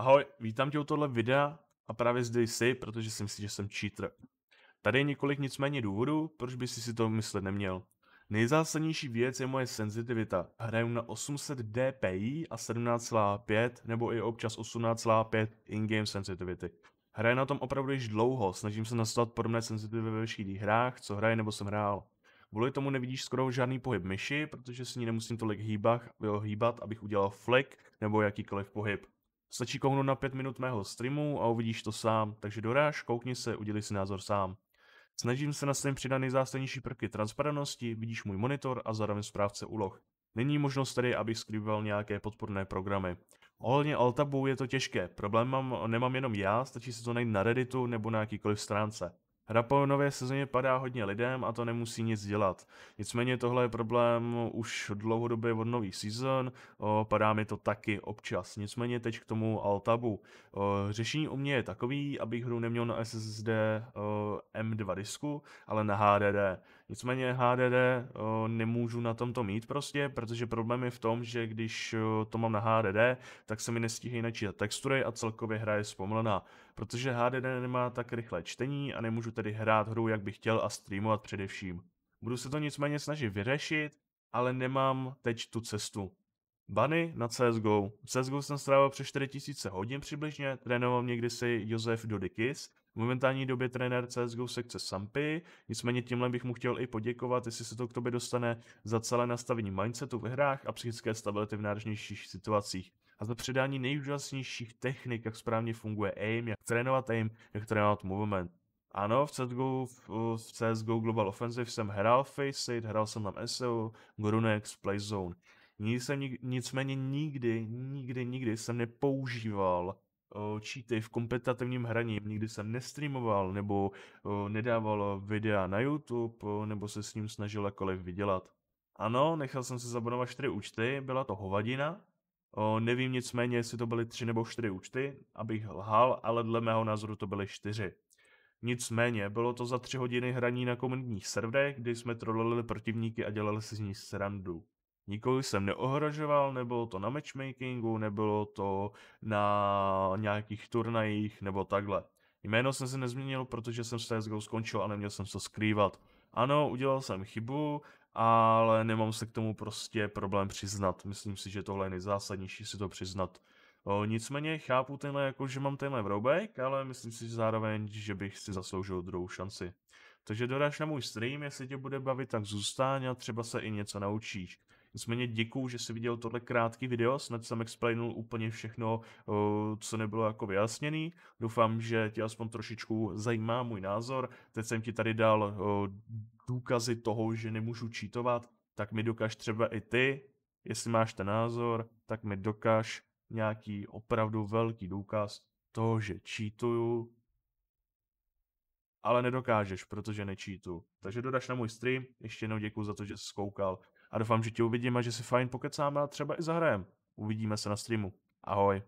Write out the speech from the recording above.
Ahoj, vítám tě u tohle videa a právě zde jsi, protože si myslíš, že jsem cheater. Tady je několik nicméně důvodů, proč by si to myslet neměl. Nejzásadnější věc je moje senzitivita. Hraju na 800 dpi a 17,5 nebo i občas 18,5 in-game sensitivity. Hraje na tom opravdu již dlouho, snažím se nastavit podobné senzitivity ve všech hrách, co hraje nebo jsem hrál. Vůli tomu nevidíš skoro žádný pohyb myši, protože s ní nemusím tolik hýbach, hýbat, abych udělal flick nebo jakýkoliv pohyb. Stačí kouknout na pět minut mého streamu a uvidíš to sám, takže doráž, koukni se, udělej si názor sám. Snažím se na svém přidat nejzásadnější prvky transparentnosti, vidíš můj monitor a zároveň správce úloh. Není možnost tedy, abych skrýval nějaké podporné programy. Ohledně Altabu je to těžké, problém mám, nemám jenom já, stačí se to najít na Redditu nebo na jakýkoliv stránce nové sezóně padá hodně lidem a to nemusí nic dělat. Nicméně tohle je problém už dlouhodobě od nový season, o, padá mi to taky občas. Nicméně teď k tomu Altabu. O, řešení u mě je takový, abych hru neměl na SSD o, M2 disku, ale na HDD. Nicméně HDD eh, nemůžu na tomto mít prostě, protože problém je v tom, že když eh, to mám na HDD, tak se mi nestíhají načítat textury a celkově hra je zpomalená, protože HDD nemá tak rychlé čtení a nemůžu tedy hrát hru, jak bych chtěl a streamovat především. Budu se to nicméně snažit vyřešit, ale nemám teď tu cestu. Bany na CSGO. V CSGO jsem strávil přes 4000 hodin přibližně, trénoval někdy si Josef Dodikis momentální době trenér CSGO sekce Sampy, nicméně tímhle bych mu chtěl i poděkovat, jestli se to k tobě dostane za celé nastavení mindsetu ve hrách a psychické stability v náročnějších situacích a za předání nejúžasnějších technik, jak správně funguje aim, jak trénovat aim, jak trénovat movement. Ano, v CSGO, v CSGO Global Offensive jsem hrál Faceit, hrál jsem tam SEO, Grunex, Playzone. Nic jsem, nicméně nikdy, nikdy, nikdy jsem nepoužíval číty v kompetitivním hraní. Nikdy jsem nestreamoval nebo nedával videa na YouTube nebo se s ním snažil jakkoliv vydělat. Ano, nechal jsem se zabonovat čtyři účty, byla to hovadina. O, nevím nicméně, jestli to byly tři nebo čtyři účty, abych lhal, ale dle mého názoru to byly čtyři. Nicméně, bylo to za tři hodiny hraní na komunitních serverech, kdy jsme trolili protivníky a dělali si z ní srandu. Nikoli jsem neohrožoval, nebylo to na matchmakingu, nebylo to na nějakých turnajích nebo takhle. Jméno jsem se nezměnil, protože jsem se CSGO skončil a neměl jsem to skrývat. Ano, udělal jsem chybu, ale nemám se k tomu prostě problém přiznat. Myslím si, že tohle je nejzásadnější si to přiznat. O, nicméně chápu tenhle jako, že mám tenhle vroubek, ale myslím si že zároveň, že bych si zasloužil druhou šanci. Takže dodáš na můj stream, jestli tě bude bavit, tak zůstaň a třeba se i něco naučíš. Nicméně děkuju, že jsi viděl tohle krátký video, snad jsem explainul úplně všechno, co nebylo jako vyjasněný. Doufám, že tě aspoň trošičku zajímá můj názor. Teď jsem ti tady dal důkazy toho, že nemůžu čítovat, tak mi dokáž třeba i ty, jestli máš ten názor, tak mi dokáž nějaký opravdu velký důkaz toho, že čítuju, ale nedokážeš, protože nečítu. Takže dodaš na můj stream, ještě jednou děkuji za to, že jsi skoukal a doufám, že tě uvidím a že si fajn pokecáme a třeba i zahrajem. Uvidíme se na streamu. Ahoj.